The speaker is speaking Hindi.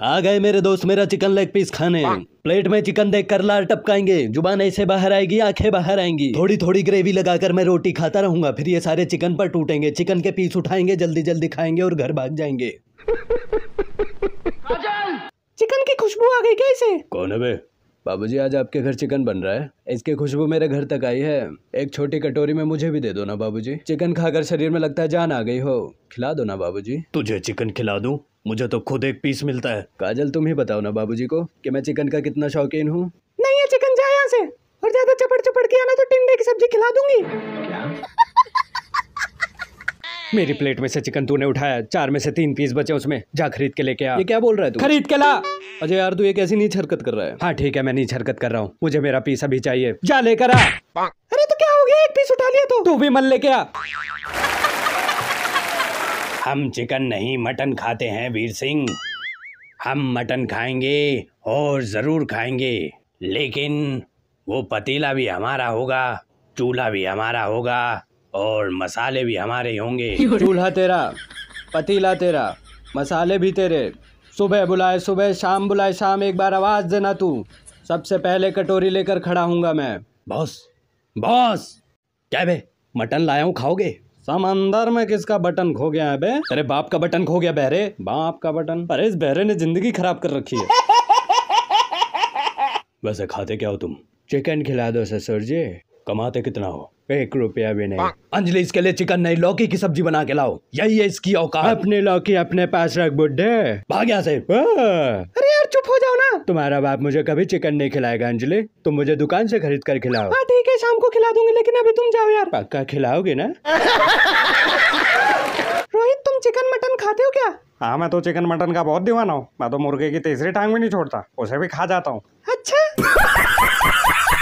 आ गए मेरे दोस्त मेरा चिकन लेग पीस खाने प्लेट में चिकन देख कर लाल टपकाएंगे जुबान ऐसे बाहर आएगी आंखें बाहर आएंगी थोड़ी थोड़ी ग्रेवी लगाकर मैं रोटी खाता रहूंगा फिर ये सारे चिकन पर टूटेंगे चिकन के पीस उठाएंगे जल्दी जल्दी खाएंगे और घर भाग जाएंगे चिकन की खुशबू आ गई कैसे कौन है बाबू जी आज आपके घर चिकन बन रहा है इसकी खुशबू मेरे घर तक आई है एक छोटी कटोरी में मुझे भी दे दो ना बाबूजी चिकन खाकर शरीर में लगता है जान आ गई हो खिला दो ना बाबूजी तुझे चिकन खिला दूं मुझे तो खुद एक पीस मिलता है काजल तुम ही बताओ ना बाबूजी को कि मैं चिकन का कितना शौकीन हूँ नहीं है चिकन जाए यहाँ से और ज्यादा चपड़ चपड़ के आना तो टिंडे की सब्जी खिला दूंगी क्या मेरी प्लेट में से चिकन तूने उठाया चार में से तीन पीस बचे उसमें जा खरीद के लेके आ ये क्या बोल रहा है तू खरीद के ला अजय यार तू ये कैसी नीच हरकत कर रहा है हाँ ठीक है मैं नीच हरकत कर रहा हूँ मुझे मेरा पीस अभी चाहिए जा लेकर आ अरे तो क्या हो गया एक पीस उठा लिया तो तू भी मन लेके आ हम चिकन नहीं मटन खाते हैं वीर सिंह हम मटन खाएंगे और ज़रूर खाएंगे लेकिन वो पतीला भी हमारा होगा चूल्हा भी हमारा होगा और मसाले भी हमारे होंगे चूल्हा तेरा पतीला तेरा मसाले भी तेरे सुबह बुलाए सुबह शाम बुलाए शाम एक बार आवाज़ देना तू सबसे पहले कटोरी लेकर खड़ा हूँगा मैं बॉस बॉस क्या बे मटन लाया हूँ खाओगे समंदर में किसका बटन खो गया है बे अरे बाप का बटन खो गया बहरे बाप का बटन अरे इस बहरे ने जिंदगी खराब कर रखी है वैसे खाते क्या हो तुम चिकन खिला दो ससुर जी कमाते कितना हो एक रुपया भी नहीं अंजलि इसके लिए चिकन नहीं लौकी की सब्जी बना के लाओ यही है इसकी औकात अपने लौकी अपने पास रख बुढ़े भाग्या से हाँ। अरे यार चुप हो जाओ ना तुम्हारा बाप मुझे कभी चिकन नहीं खिलाएगा अंजलि तुम मुझे दुकान से खरीद कर खिलाओ हाँ, ठीक है शाम को खिला दूंगी लेकिन अभी तुम जाओ यार पक्का खिलाओगे ना रोहित तुम चिकन मटन खाते हो क्या हाँ मैं तो चिकन मटन का बहुत दीवाना हूँ मैं तो मुर्गे की तीसरी टांग भी नहीं छोड़ता उसे भी खा जाता हूँ अच्छा